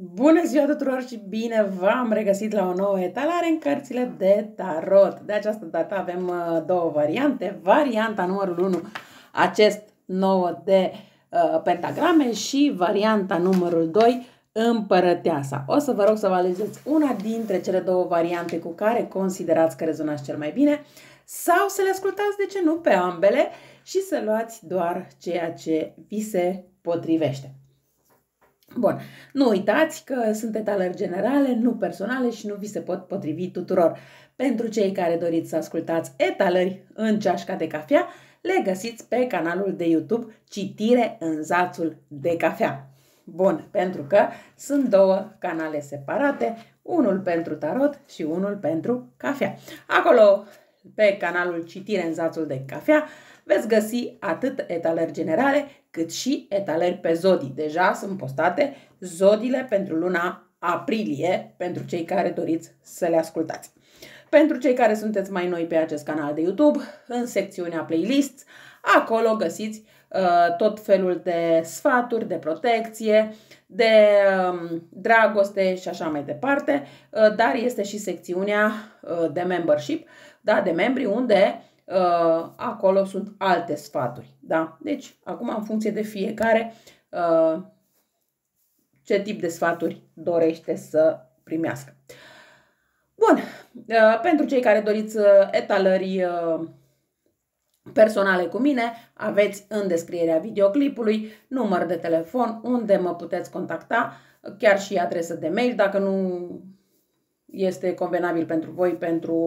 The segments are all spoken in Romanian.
Bună ziua tuturor și bine v-am regăsit la o nouă etalare în cărțile de tarot. De această dată avem uh, două variante. Varianta numărul 1, acest nou de uh, pentagrame și varianta numărul 2, împărăteasa. O să vă rog să vă alegeți una dintre cele două variante cu care considerați că rezonați cel mai bine sau să le ascultați, de ce nu, pe ambele și să luați doar ceea ce vi se potrivește. Bun, nu uitați că sunt etalări generale, nu personale și nu vi se pot potrivi tuturor. Pentru cei care doriți să ascultați etalări în ceașca de cafea, le găsiți pe canalul de YouTube Citire în zațul de cafea. Bun, pentru că sunt două canale separate, unul pentru tarot și unul pentru cafea. Acolo pe canalul Citire în zațul de cafea veți găsi atât etaleri generale cât și etaleri pe zodii. Deja sunt postate zodiile pentru luna aprilie pentru cei care doriți să le ascultați. Pentru cei care sunteți mai noi pe acest canal de YouTube, în secțiunea playlists, acolo găsiți uh, tot felul de sfaturi, de protecție, de uh, dragoste și așa mai departe, uh, dar este și secțiunea uh, de membership da, de membri, unde uh, acolo sunt alte sfaturi. Da? Deci, acum, în funcție de fiecare, uh, ce tip de sfaturi dorește să primească. Bun, uh, pentru cei care doriți uh, etalări uh, personale cu mine, aveți în descrierea videoclipului număr de telefon unde mă puteți contacta, chiar și adresă de mail dacă nu este convenabil pentru voi pentru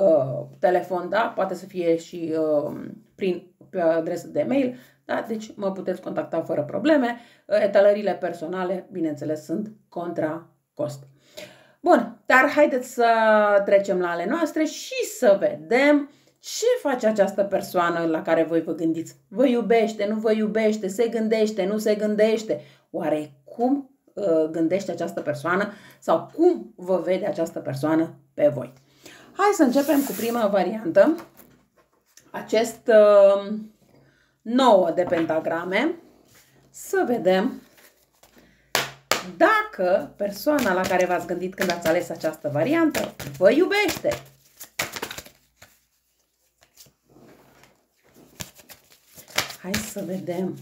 Uh, telefon, da, poate să fie și uh, prin pe adresă de mail, da, deci mă puteți contacta fără probleme. Uh, etalările personale, bineînțeles, sunt contra cost. Bun, dar haideți să trecem la ale noastre și să vedem ce face această persoană la care voi vă gândiți. Vă iubește, nu vă iubește, se gândește, nu se gândește. Oare cum uh, gândește această persoană sau cum vă vede această persoană pe voi? Hai să începem cu prima variantă. Acest uh, nouă de pentagrame. Să vedem dacă persoana la care v-ați gândit când ați ales această variantă vă iubește. Hai să vedem.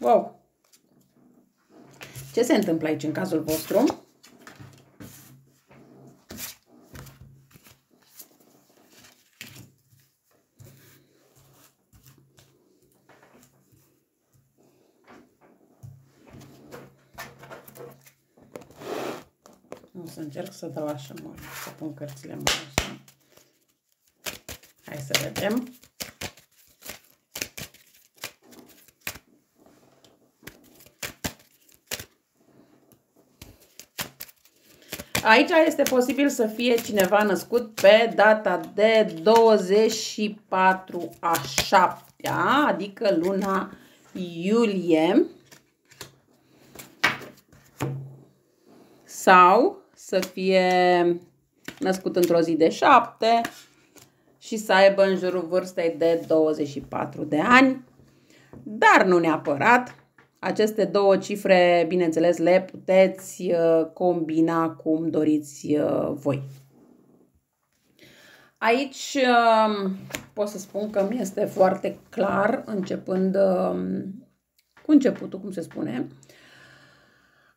Wow! Ce se întâmplă aici în cazul vostru? O să încerc să dau așa mult, să pun cărțile mă așa. Hai să vedem. aici este posibil să fie cineva născut pe data de 24 a 7 adică luna iulie. Sau să fie născut într-o zi de 7 și să aibă în jurul vârstei de 24 de ani, dar nu neapărat. Aceste două cifre, bineînțeles, le puteți uh, combina cum doriți uh, voi. Aici um, pot să spun că mi este foarte clar, începând um, cu începutul, cum se spune.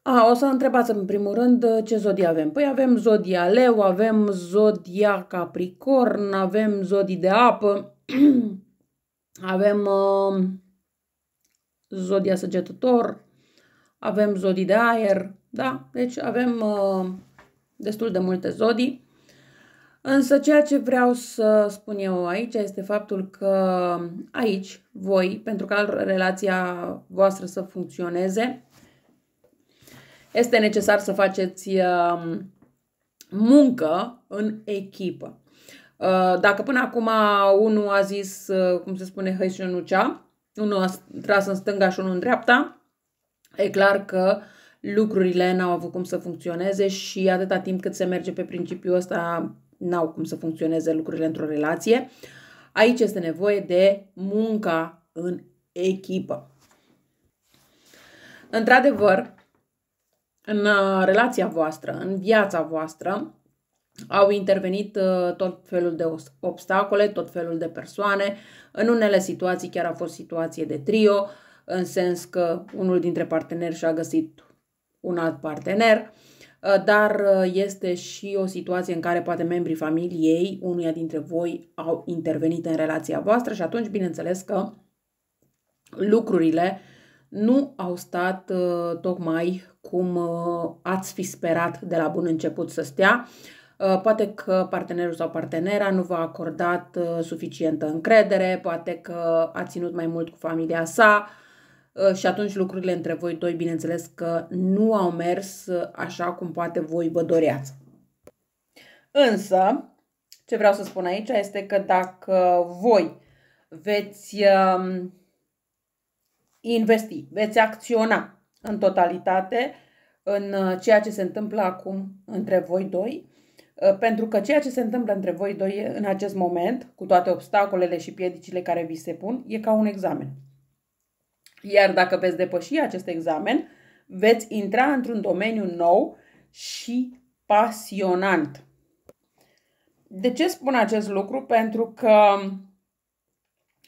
A, o să întrebați în primul rând uh, ce zodii avem. Păi avem zodia leu, avem zodia capricorn, avem zodii de apă, avem um, zodia săgetător, avem zodii de aer, da? Deci avem uh, destul de multe zodii. Însă ceea ce vreau să spun eu aici este faptul că aici voi, pentru ca relația voastră să funcționeze, este necesar să faceți um, muncă în echipă. Uh, dacă până acum unul a zis, uh, cum se spune, hăi și nu cea, unul a tras în stânga și unul în dreapta, e clar că lucrurile n-au avut cum să funcționeze și atâta timp cât se merge pe principiul ăsta, n-au cum să funcționeze lucrurile într-o relație. Aici este nevoie de munca în echipă. Într-adevăr, în uh, relația voastră, în viața voastră, au intervenit uh, tot felul de obstacole, tot felul de persoane. În unele situații chiar a fost situație de trio, în sens că unul dintre parteneri și-a găsit un alt partener, uh, dar uh, este și o situație în care poate membrii familiei, unuia dintre voi, au intervenit în relația voastră și atunci, bineînțeles că lucrurile nu au stat tocmai cum ați fi sperat de la bun început să stea. Uh, poate că partenerul sau partenera nu v-a acordat uh, suficientă încredere, poate că a ținut mai mult cu familia sa uh, și atunci lucrurile între voi doi, bineînțeles că nu au mers așa cum poate voi vă doreați. Însă, ce vreau să spun aici este că dacă voi veți um, investi, veți acționa în totalitate în ceea ce se întâmplă acum între voi doi, Ă, pentru că ceea ce se întâmplă între voi doi în acest moment, cu toate obstacolele și piedicile care vi se pun, e ca un examen. Iar dacă veți depăși acest examen, veți intra într-un domeniu nou și pasionant. De ce spun acest lucru? Pentru că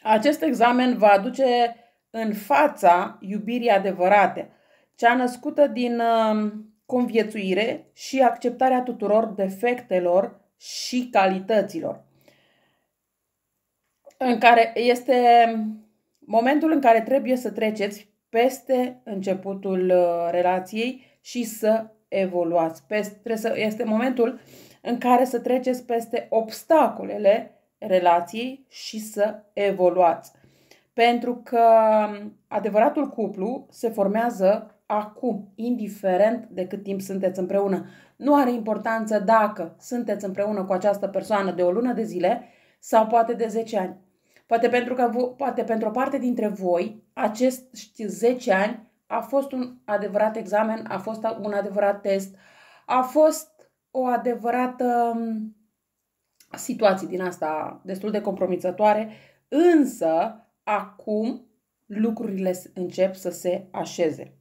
acest examen va aduce în fața iubirii adevărate, cea născută din ă, conviețuire și acceptarea tuturor defectelor și calităților. În care este momentul în care trebuie să treceți peste începutul uh, relației și să evoluați. Peste, să, este momentul în care să treceți peste obstacolele relației și să evoluați. Pentru că um, adevăratul cuplu se formează acum, indiferent de cât timp sunteți împreună. Nu are importanță dacă sunteți împreună cu această persoană de o lună de zile sau poate de 10 ani. Poate pentru că poate pentru o parte dintre voi, acești 10 ani a fost un adevărat examen, a fost un adevărat test, a fost o adevărată um, situație din asta destul de compromițătoare, însă acum lucrurile încep să se așeze.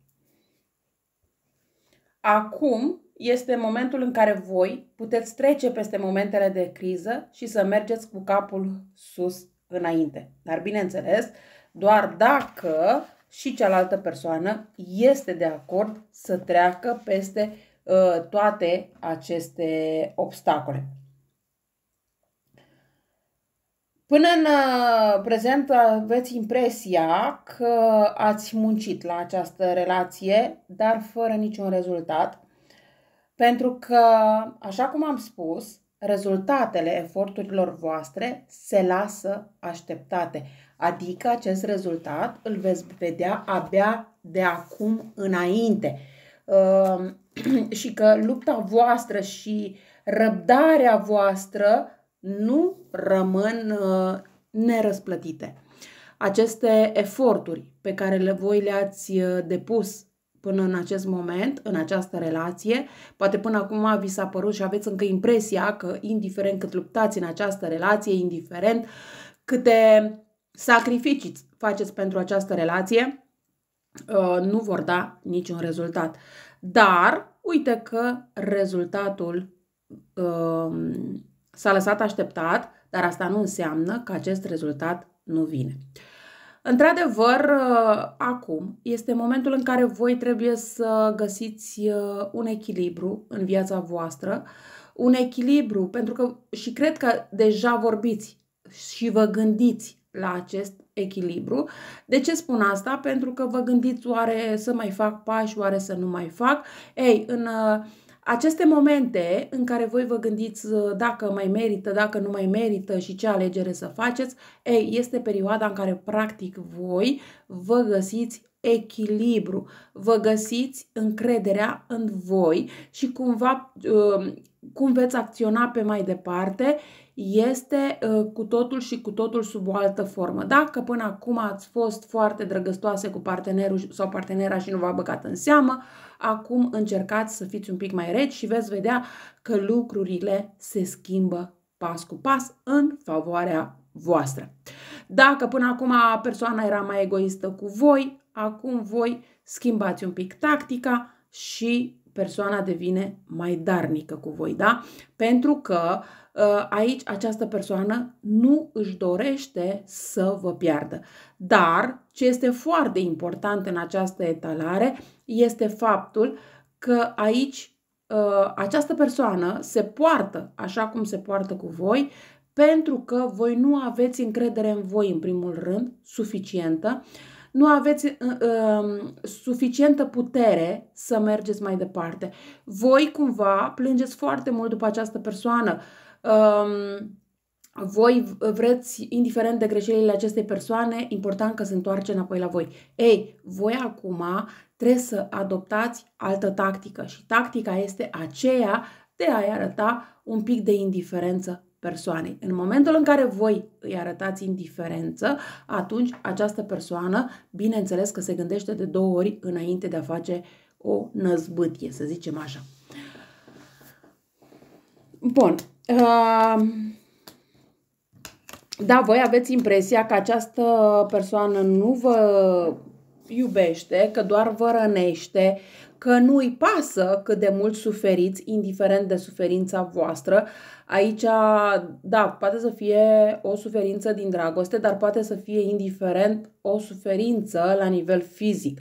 Acum este momentul în care voi puteți trece peste momentele de criză și să mergeți cu capul sus înainte. Dar bineînțeles, doar dacă și cealaltă persoană este de acord să treacă peste uh, toate aceste obstacole. Până în uh, prezent uh, aveți impresia că ați muncit la această relație, dar fără niciun rezultat, pentru că, așa cum am spus, rezultatele eforturilor voastre se lasă așteptate. Adică acest rezultat îl veți vedea abia de acum înainte. Uh, și că lupta voastră și răbdarea voastră nu rămân uh, nerăsplătite. Aceste eforturi pe care le voi le-ați uh, depus până în acest moment, în această relație. Poate până acum vi s-a părut și aveți încă impresia că, indiferent cât luptați în această relație, indiferent câte sacrificii faceți pentru această relație, uh, nu vor da niciun rezultat. Dar, uite că rezultatul S-a lăsat așteptat, dar asta nu înseamnă că acest rezultat nu vine. Într-adevăr, ă, acum este momentul în care voi trebuie să găsiți ă, un echilibru în viața voastră, un echilibru, pentru că și cred că deja vorbiți și vă gândiți la acest echilibru. De ce spun asta? Pentru că vă gândiți oare să mai fac pași, oare să nu mai fac. Ei, în uh, aceste momente în care voi vă gândiți uh, dacă mai merită, dacă nu mai merită și ce alegere să faceți, ei, este perioada în care practic voi vă găsiți echilibru, vă găsiți încrederea în voi și cumva uh, cum veți acționa pe mai departe este uh, cu totul și cu totul sub o altă formă. Dacă până acum ați fost foarte drăgăstoase cu partenerul sau partenera și nu v-a băgat în seamă, acum încercați să fiți un pic mai reci și veți vedea că lucrurile se schimbă pas cu pas în favoarea voastră. Dacă până acum persoana era mai egoistă cu voi, acum voi schimbați un pic tactica și persoana devine mai darnică cu voi, da? Pentru că uh, Uh, aici această persoană nu își dorește să vă piardă. Dar ce este foarte important în această etalare este faptul că aici uh, această persoană se poartă așa cum se poartă cu voi pentru că voi nu aveți încredere în voi, în primul rând, suficientă, nu aveți uh, uh suficientă putere să mergeți mai departe. Voi cumva plângeți foarte mult după această persoană. Uh, Um, voi vreți, indiferent de greșelile acestei persoane, important că se întoarce înapoi la voi. Ei, voi acum trebuie să adoptați altă tactică și tactica este aceea de a-i arăta un pic de indiferență persoanei. În momentul în care voi îi arătați indiferență, atunci această persoană, bineînțeles că se gândește de două ori înainte de a face o năzbâtie, să zicem așa. Bun, Ehm, da, voi aveți impresia că această persoană nu vă iubește, că doar vă rănește, că nu îi pasă cât de mult suferiți, indiferent de suferința voastră. Aici, da, poate să fie o suferință din dragoste, dar poate să fie indiferent o suferință la nivel fizic.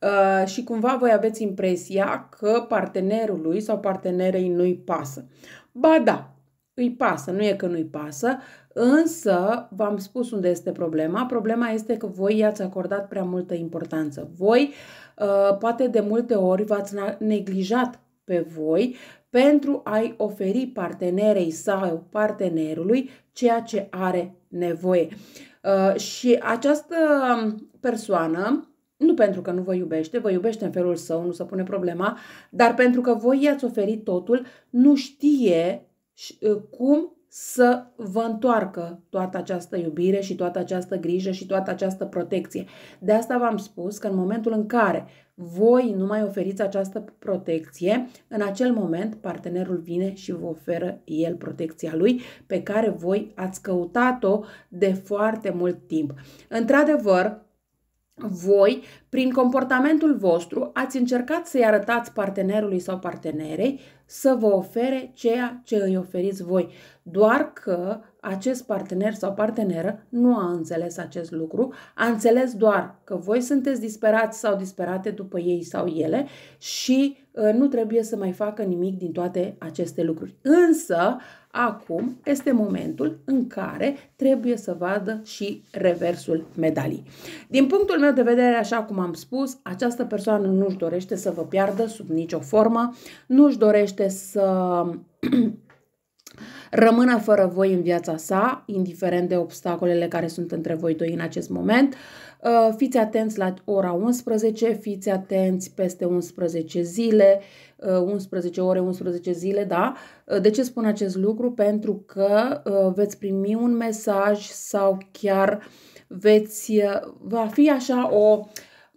Ehm, și cumva voi aveți impresia că partenerului sau partenerei nu-i pasă. Ba da, îi pasă, nu e că nu-i pasă, însă v-am spus unde este problema. Problema este că voi i-ați acordat prea multă importanță. Voi, uh, poate de multe ori, v-ați neglijat pe voi pentru a-i oferi partenerei sau partenerului ceea ce are nevoie. Uh, și această um, persoană, nu pentru că nu vă iubește, vă iubește în felul său, nu se pune problema, dar pentru că voi i-ați oferit totul, nu știe Ă, cum să vă întoarcă toată această iubire și toată această grijă și toată această protecție. De asta v-am spus că în momentul în care voi nu mai oferiți această protecție, în acel moment partenerul vine și vă oferă el protecția lui pe care voi ați căutat-o de foarte mult timp. Într-adevăr, voi, prin comportamentul vostru, ați încercat să-i arătați partenerului sau partenerei să vă ofere ceea ce îi oferiți voi, doar că acest partener sau parteneră nu a înțeles acest lucru, a înțeles doar că voi sunteți disperați sau disperate după ei sau ele și uh, nu trebuie să mai facă nimic din toate aceste lucruri. Însă, Acum este momentul în care trebuie să vadă și reversul medalii. Din punctul meu de vedere, așa cum am spus, această persoană nu își dorește să vă piardă sub nicio formă, nu își dorește să rămână fără voi în viața sa, indiferent de obstacolele care sunt între voi doi în acest moment. Uh, Uh, fiți atenți la ora 11, fiți atenți peste 11 zile, 11 uh, ore, 11 zile, da? Uh, de ce spun acest lucru? Pentru că veți primi un mesaj sau chiar veți, va fi așa o uh,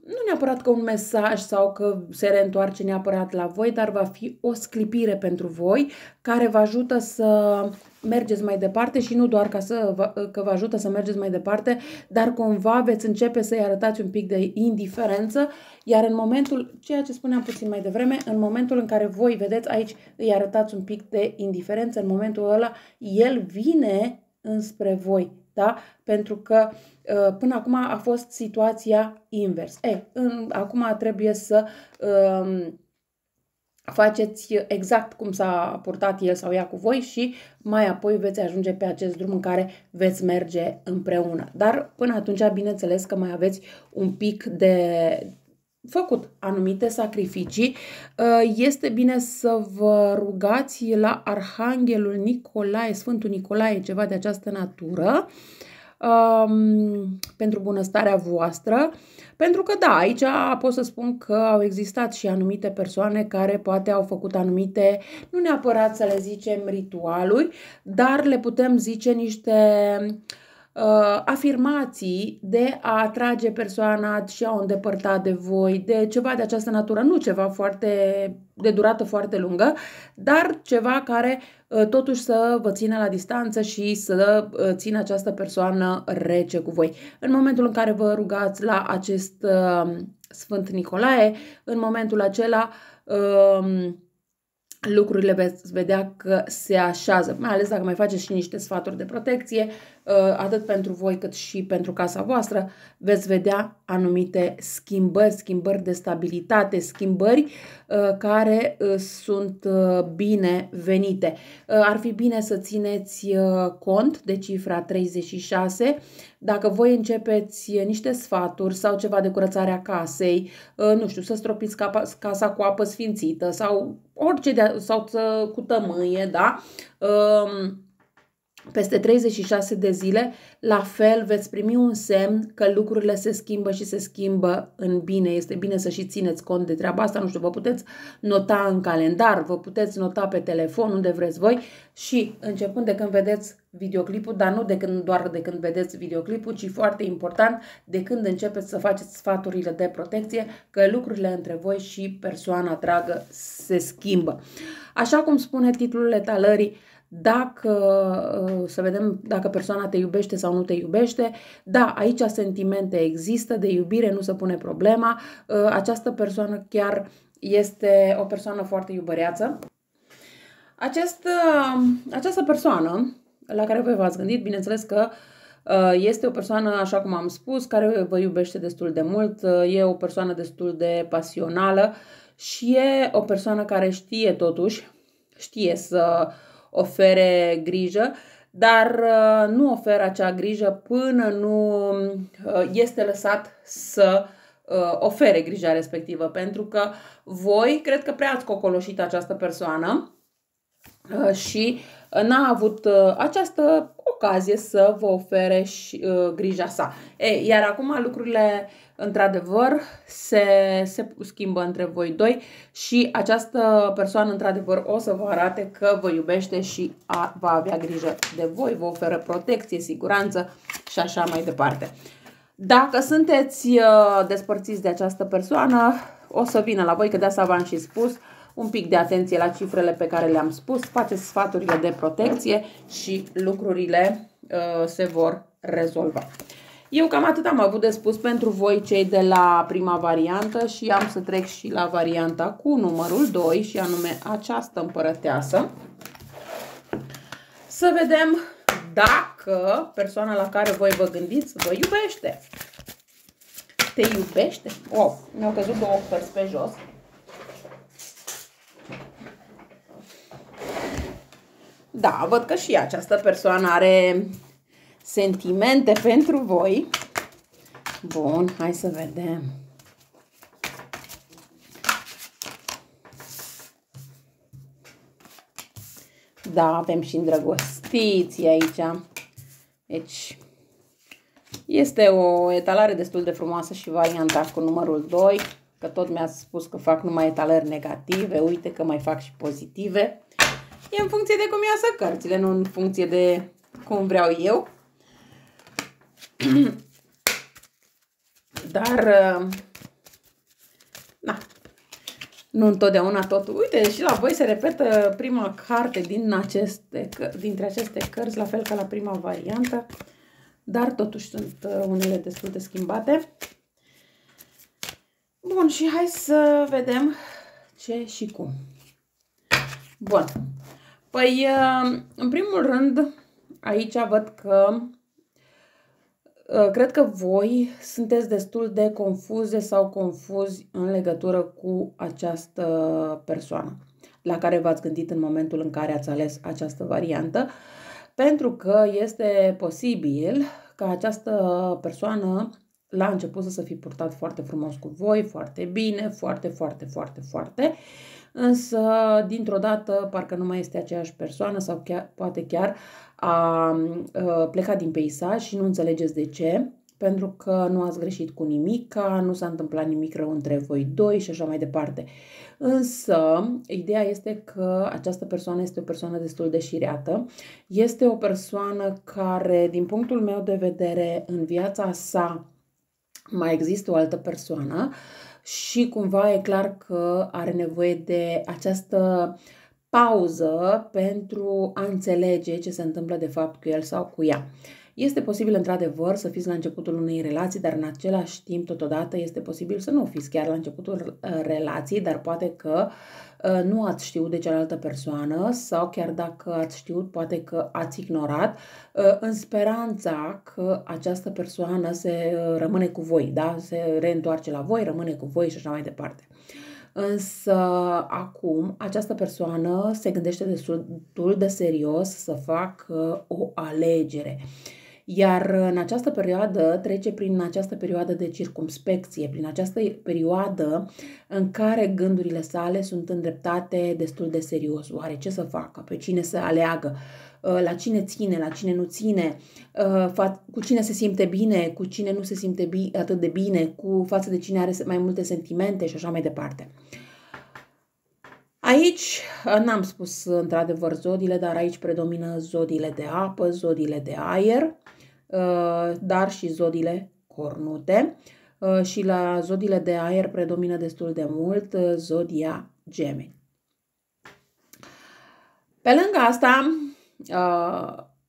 nu neapărat că un mesaj sau că se reîntoarce neapărat la voi, dar va fi o sclipire pentru voi care vă ajută să mergeți mai departe și nu doar ca să vă, că vă ajută să mergeți mai departe, dar cumva veți începe să-i arătați un pic de indiferență, iar în momentul, ceea ce spuneam puțin mai devreme, în momentul în care voi vedeți aici, îi arătați un pic de indiferență, în momentul ăla el vine înspre voi, da? pentru că uh, până acum a fost situația invers. E, în, acum trebuie să um, faceți exact cum s-a purtat el sau ea cu voi și mai apoi veți ajunge pe acest drum în care veți merge împreună. Dar până atunci, bineînțeles că mai aveți un pic de, făcut anumite sacrificii, uh, este bine să vă rugați la Arhanghelul Nicolae, Sfântul Nicolae, ceva de această natură, um, pentru bunăstarea voastră, pentru că da, aici pot să spun că au existat și anumite persoane care poate au făcut anumite, nu neapărat să le zicem ritualuri, dar le putem zice niște uh, afirmații de a atrage persoana și a o îndepărta de voi, de ceva de această natură, nu ceva foarte de durată foarte lungă, dar ceva care uh, totuși să vă țină la distanță și să uh, țină această persoană rece cu voi. În momentul în care vă rugați la acest uh, Sfânt Nicolae, în momentul acela uh, lucrurile veți vedea că se așează, mai ales dacă mai faceți și niște sfaturi de protecție, Uh, atât pentru voi cât și pentru casa voastră, veți vedea anumite schimbări, schimbări de stabilitate, schimbări uh, care uh, sunt bine venite. Ar fi bine să țineți cont de cifra 36. Dacă voi începeți niște sfaturi sau ceva de curățare a casei, nu știu, să stropiți casa cu apă sfințită sau orice de, sau cu tămâie, da? Um, peste 36 de zile, la fel veți primi un semn că lucrurile se schimbă și se schimbă în bine. Este bine să și țineți cont de treaba asta, nu știu, vă puteți nota în calendar, vă puteți nota pe telefon, unde vreți voi și începând de când vedeți videoclipul, dar nu de când, doar de când vedeți videoclipul, ci foarte important, de când începeți să faceți sfaturile de protecție, că lucrurile între voi și persoana dragă se schimbă. Așa cum spune titlul etalării, dacă, uh, să vedem dacă persoana te iubește sau nu te iubește. Da, aici sentimente există, de iubire nu se pune problema. Uh, această persoană chiar este o persoană foarte iubăreață. Acest, uh, această persoană la care voi v-ați gândit, bineînțeles că este o persoană, așa cum am spus, care vă iubește destul de mult, e o persoană destul de pasională și e o persoană care știe totuși, știe să uh, ofere grijă, dar uh, nu oferă acea grijă până nu uh, este lăsat să uh, ofere grija respectivă, pentru că voi cred că prea ați cocoloșit această persoană și n-a avut această ocazie să vă ofere și uh, grija sa. E, iar acum lucrurile, într-adevăr, se, se schimbă între voi doi și această persoană, într-adevăr, o să vă arate că vă iubește și a, va avea grijă de voi, vă oferă protecție, siguranță și așa mai departe. Dacă sunteți uh, despărțiți de această persoană, o să vină la voi, că de asta v-am și spus, uh, un pic de atenție la cifrele pe care le-am spus, faceți sfaturile de protecție și lucrurile uh, se vor rezolva. Eu cam atât am avut de spus pentru voi cei de la prima variantă și am să trec și la varianta cu numărul 2 și anume această împărăteasă. Să vedem dacă persoana la care voi vă gândiți vă iubește. Te iubește? Oh, mi-au căzut două cărți pe jos. Da, văd că și această persoană are sentimente pentru voi. Bun, hai să vedem. Da, avem și îndrăgostiții aici. Deci, este o etalare destul de frumoasă și varianta cu numărul 2, că tot mi a spus că fac numai etalări negative, uite că mai fac și pozitive. E în funcție de cum iasă cărțile, nu în funcție de cum vreau eu. Dar, uh, na, nu întotdeauna totul. Uite, și la voi se repetă prima carte din aceste, dintre aceste cărți, la fel ca la prima variantă, dar totuși sunt uh, unele destul de schimbate. Bun, și hai să vedem ce și cum. Bun. Păi, uh, în primul rând, aici văd că uh, cred că voi sunteți destul de confuze sau confuzi în legătură cu această persoană la care v-ați gândit în momentul în care ați ales această variantă, pentru că este posibil ca această persoană la început să se fi purtat foarte frumos cu voi, foarte bine, foarte, foarte, foarte, foarte însă dintr-o dată parcă nu mai este aceeași persoană sau chiar, poate chiar a ă, plecat din peisaj și nu înțelegeți de ce pentru că nu ați greșit cu nimic, nu s-a întâmplat nimic rău între voi doi și așa mai departe. Însă, ideea este că această persoană este o persoană destul de șireată, este o persoană care, din punctul meu de vedere, în viața sa mai există o altă persoană, uh, și cumva e clar că are nevoie de această pauză pentru a înțelege ce se întâmplă de fapt cu el sau cu ea. Este posibil, într-adevăr, să fiți la începutul unei relații, dar în același timp, totodată, este posibil să nu fiți chiar la începutul uh, relației, dar poate că uh, Uh, nu ați știut de cealaltă persoană sau chiar dacă ați știut, poate că ați ignorat, uh, în speranța că această persoană se uh, rămâne cu voi, da? se reîntoarce la voi, rămâne cu voi și așa mai departe. Însă acum această persoană se gândește destul de serios să facă o alegere. Uh, iar în această perioadă trece prin această perioadă de circumspecție, prin această perioadă în care gândurile sale sunt îndreptate destul de serios. Oare ce să facă? Pe cine să aleagă? Uh, la cine ține? La cine nu ține? Uh, cu cine se simte bine? Cu cine nu se simte atât de bine? Cu față de cine are mai multe sentimente și așa mai departe. Aici uh, n-am spus într-adevăr zodiile, dar aici predomină zodiile de apă, zodiile de aer. Uh, dar și zodile cornute. Uh, și la zodiile de aer predomină destul de mult uh, zodia gemeni. Pe lângă asta,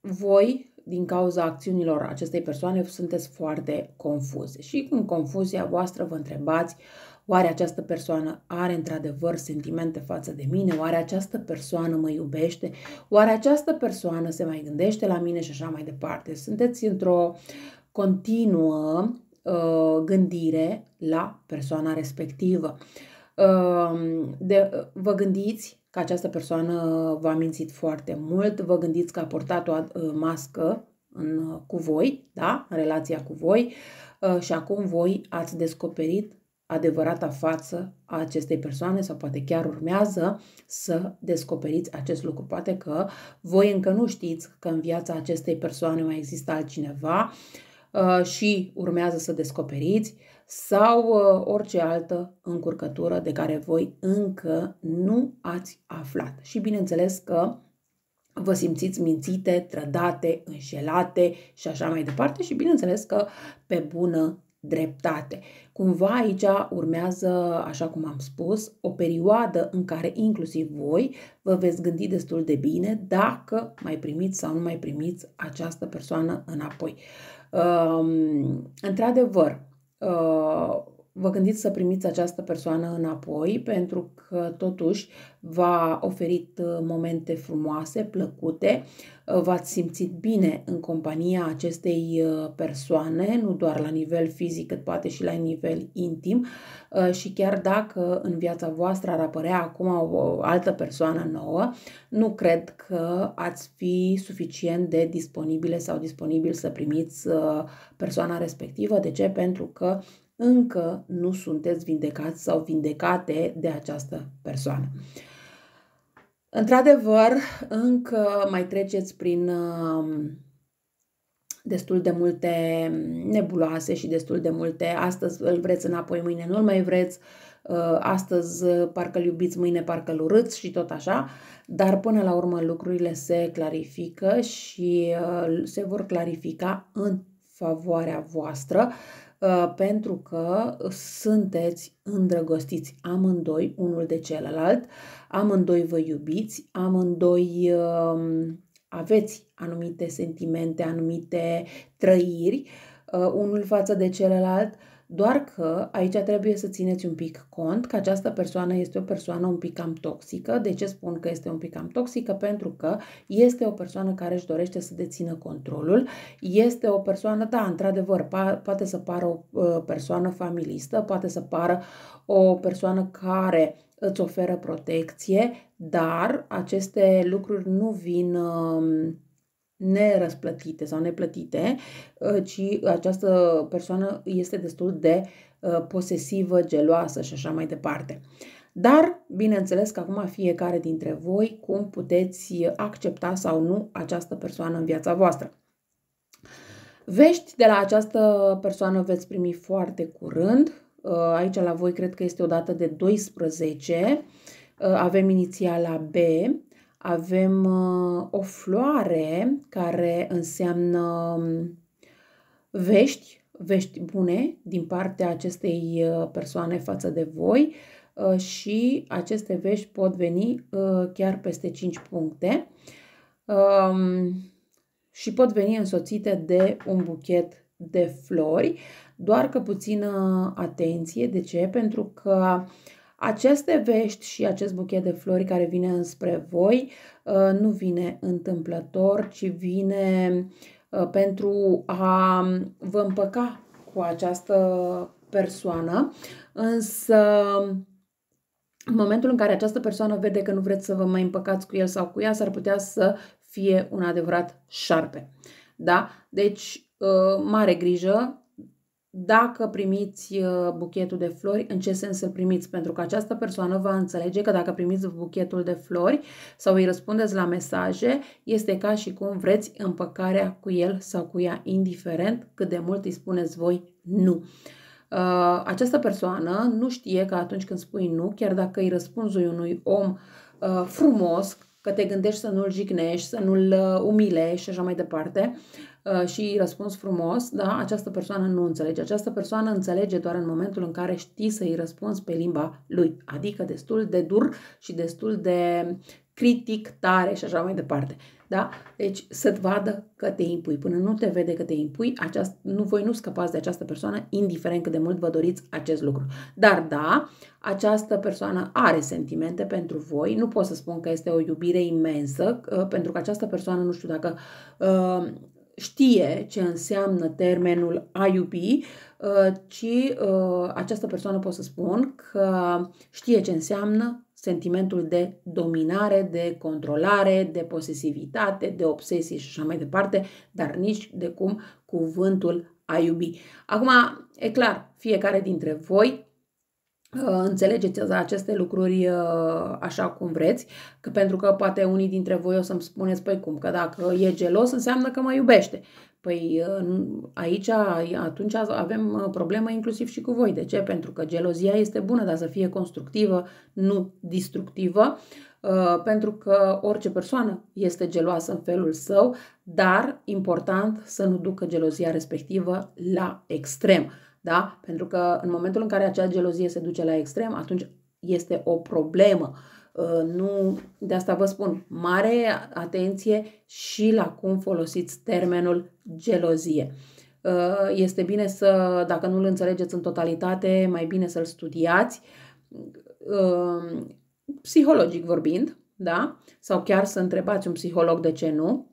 voi, din cauza acțiunilor acestei persoane, sunteți foarte confuze. Și cu confuzia voastră vă întrebați uh, Oare această persoană are într-adevăr sentimente față de mine? Oare această persoană mă iubește? Oare această persoană se mai gândește la mine și așa mai departe? Sunteți într-o continuă uh, gândire la persoana respectivă. Uh, de, uh, vă gândiți că această persoană v-a mințit foarte mult, vă gândiți că a portat o uh, mască în, uh, cu voi, da? în relația cu voi, uh, și acum voi ați descoperit adevărata față a acestei persoane sau poate chiar urmează să descoperiți acest lucru. Poate că voi încă nu știți că în viața acestei persoane mai există altcineva uh, și urmează să descoperiți sau uh, orice altă încurcătură de care voi încă nu ați aflat. Și bineînțeles că vă simțiți mințite, trădate, înșelate și așa mai departe și bineînțeles că pe bună dreptate. Cumva aici urmează, așa cum am spus, o perioadă în care inclusiv voi vă veți gândi destul de bine dacă mai primiți sau nu mai primiți această persoană înapoi. Um, într-adevăr, uh, vă gândiți să primiți această persoană înapoi pentru că totuși v-a oferit uh, momente frumoase, plăcute, uh, v-ați simțit bine în compania acestei uh, persoane, nu doar la nivel fizic, cât poate și la nivel intim și chiar dacă în viața voastră ar apărea acum o altă persoană nouă, nu cred că ați fi suficient de disponibile sau disponibil să primiți persoana respectivă. De ce? Pentru că încă nu sunteți vindecați sau vindecate de această persoană. Într-adevăr, încă mai treceți prin um, destul de multe nebuloase și destul de multe astăzi îl vreți înapoi, mâine nu-l mai vreți, uh, astăzi uh, parcă-l iubiți, mâine parcă-l urâți și tot așa, dar până la urmă lucrurile se clarifică și uh, se vor clarifica în favoarea voastră Uh, pentru că sunteți îndrăgostiți amândoi unul de celălalt, amândoi vă iubiți, amândoi um, aveți anumite sentimente, anumite trăiri uh, unul față de celălalt doar că aici trebuie să țineți un pic cont că această persoană este o persoană un pic cam toxică. De ce spun că este un pic cam toxică? Pentru că este o persoană care își dorește să dețină controlul. Este o persoană, da, într-adevăr, poate să pară o ă, persoană familistă, poate să pară o persoană care îți oferă protecție, dar aceste lucruri nu vin ă, nerăsplătite sau neplătite, uh, ci această persoană este destul de uh, posesivă, geloasă și așa mai departe. Dar, bineînțeles că acum fiecare dintre voi cum puteți accepta sau nu această persoană în viața voastră. Vești de la această persoană veți primi foarte curând. Uh, aici la voi cred că este o dată de 12. Avem inițiala B avem uh, o floare care înseamnă um, vești, vești bune din partea acestei uh, persoane față de voi uh, și aceste vești pot veni chiar peste 5 puncte um, și pot veni însoțite de un buchet de flori, doar că puțină atenție. De ce? Pentru că aceste vești și acest buchet de flori care vine înspre voi uh, nu vine întâmplător, ci vine uh, pentru a um, vă împăca cu această persoană, însă în momentul în care această persoană vede că nu vreți să vă mai împăcați cu el sau cu ea, s-ar putea să fie un adevărat șarpe. Da? Deci, uh, mare grijă, dacă primiți uh, buchetul de flori, în ce sens îl primiți, pentru că această persoană va înțelege că dacă primiți buchetul de flori sau îi răspundeți la mesaje, este ca și cum vreți împăcarea cu el sau cu ea, indiferent cât de mult îi spuneți voi nu. Uh, această persoană nu știe că atunci când spui nu, chiar dacă îi răspunzi unui om uh, frumos, că te gândești să nu-l jignești, să nu-l umilești și așa mai departe, Uh, și răspuns frumos, da, această persoană nu înțelege. Această persoană înțelege doar în momentul în care știi să-i răspunzi pe limba lui, adică destul de dur și destul de critic, tare și așa mai departe. Da? Deci să-ți vadă că te impui. Până nu te vede că te impui, aceast, nu voi nu scăpați de această persoană, indiferent cât de mult vă doriți acest lucru. Dar da, această persoană are sentimente pentru voi. Nu pot să spun că este o iubire imensă, pentru că această persoană, nu știu dacă uh, știe ce înseamnă termenul a iubi, uh, ci uh, această persoană pot să spun că știe ce înseamnă sentimentul de dominare, de controlare, de posesivitate, de obsesie și așa mai departe, dar nici de cum cuvântul a iubi. Acum, e clar, fiecare dintre voi Uh, înțelegeți aceste lucruri uh, așa cum vreți, că pentru că poate unii dintre voi o să-mi spuneți, păi cum, că dacă e gelos înseamnă că mă iubește. Păi uh, aici, atunci avem problemă inclusiv și cu voi. De ce? Pentru că gelozia este bună, dar să fie constructivă, nu destructivă, pentru că orice persoană este geloasă în felul său, dar important să nu ducă gelozia respectivă la extrem da? Pentru că în momentul în care acea gelozie se duce la extrem, atunci este o problemă. Uh, nu, de asta vă spun, mare atenție și la cum folosiți termenul gelozie. Uh, este bine să, dacă nu îl înțelegeți în totalitate, mai bine să-l studiați, uh, psihologic vorbind, da? Sau chiar să întrebați un psiholog de ce nu,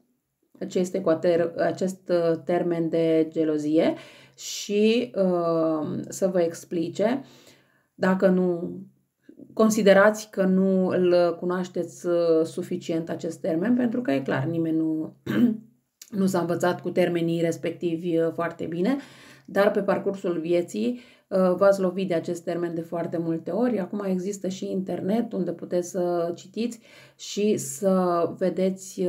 ce este cu acest termen de gelozie și uh, să vă explice. Dacă nu considerați că nu îl cunoașteți uh, suficient acest termen, pentru că e clar, nimeni nu, nu s-a învățat cu termenii respectivi uh, foarte bine, dar pe parcursul vieții uh, v-ați lovit de acest termen de foarte multe ori. Acum există și internet unde puteți să citiți și să vedeți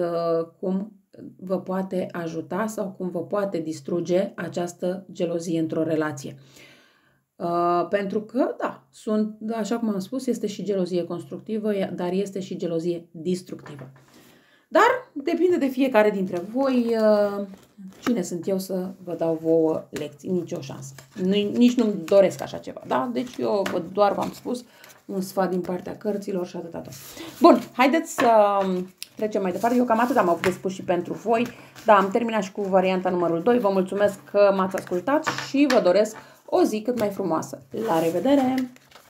cum vă poate ajuta sau cum vă poate distruge această gelozie într-o relație. Uh, pentru că, da, sunt, așa cum am spus, este și gelozie constructivă, dar este și gelozie destructivă. Dar depinde de fiecare dintre voi uh, cine sunt eu să vă dau vouă lecții, nicio șansă. Nici nu-mi doresc așa ceva, da? Deci eu doar v-am spus uh, un sfat din partea cărților și atâta tot. Bun, haideți să um, trecem mai departe. Eu cam atât am avut de spus și pentru voi, dar am terminat și cu varianta numărul 2. Vă mulțumesc că m-ați ascultat și vă doresc o zi cât mai frumoasă. La revedere!